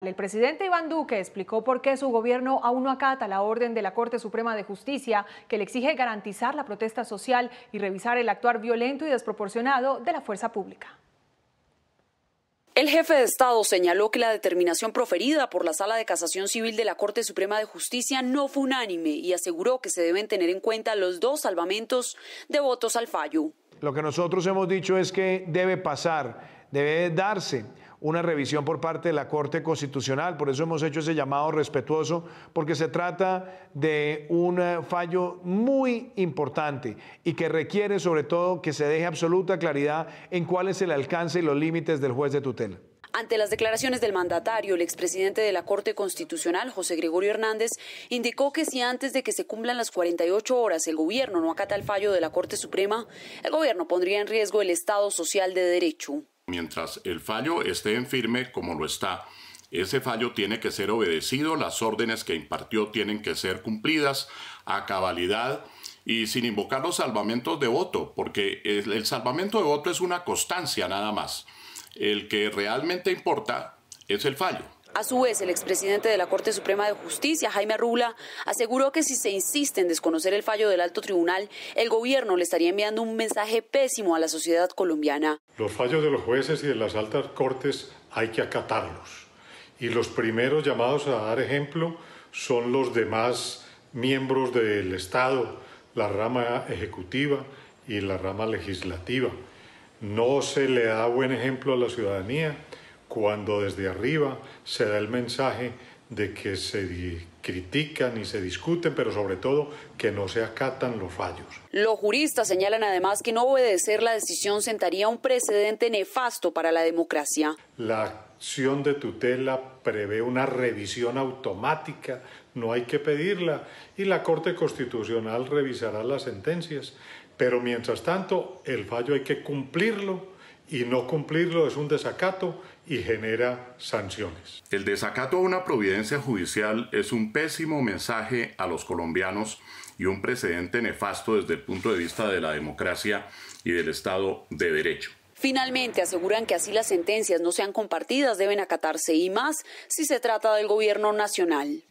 El presidente Iván Duque explicó por qué su gobierno aún no acata la orden de la Corte Suprema de Justicia que le exige garantizar la protesta social y revisar el actuar violento y desproporcionado de la fuerza pública. El jefe de Estado señaló que la determinación proferida por la Sala de Casación Civil de la Corte Suprema de Justicia no fue unánime y aseguró que se deben tener en cuenta los dos salvamentos de votos al fallo. Lo que nosotros hemos dicho es que debe pasar, debe darse una revisión por parte de la Corte Constitucional. Por eso hemos hecho ese llamado respetuoso, porque se trata de un eh, fallo muy importante y que requiere sobre todo que se deje absoluta claridad en cuál es el alcance y los límites del juez de tutela. Ante las declaraciones del mandatario, el expresidente de la Corte Constitucional, José Gregorio Hernández, indicó que si antes de que se cumplan las 48 horas el gobierno no acata el fallo de la Corte Suprema, el gobierno pondría en riesgo el Estado Social de Derecho. Mientras el fallo esté en firme como lo está, ese fallo tiene que ser obedecido, las órdenes que impartió tienen que ser cumplidas a cabalidad y sin invocar los salvamentos de voto, porque el, salvamento de voto es una constancia nada más. El que realmente importa es el fallo. A su vez, el expresidente de la Corte Suprema de Justicia, Jaime Rula, aseguró que si se insiste en desconocer el fallo del alto tribunal, el gobierno le estaría enviando un mensaje pésimo a la sociedad colombiana. Los fallos de los jueces y de las altas cortes hay que acatarlos. Y los primeros llamados a dar ejemplo son los demás miembros del Estado, la rama ejecutiva y la rama legislativa. No se le da buen ejemplo a la ciudadanía cuando desde arriba se da el mensaje de que se critican y se discuten, pero sobre todo que no se acatan los fallos. Los juristas señalan además que no obedecer la decisión sentaría un precedente nefasto para la democracia. La acción de tutela prevé una revisión automática, no hay que pedirla, y la Corte Constitucional revisará las sentencias. Pero mientras tanto, el fallo hay que cumplirlo y no cumplirlo es un desacato y genera sanciones. El desacato a una providencia judicial es un pésimo mensaje a los colombianos y un precedente nefasto desde el punto de vista de la democracia y del Estado de Derecho. Finalmente, aseguran que así las sentencias no sean compartidas deben acatarse y más si se trata del gobierno nacional.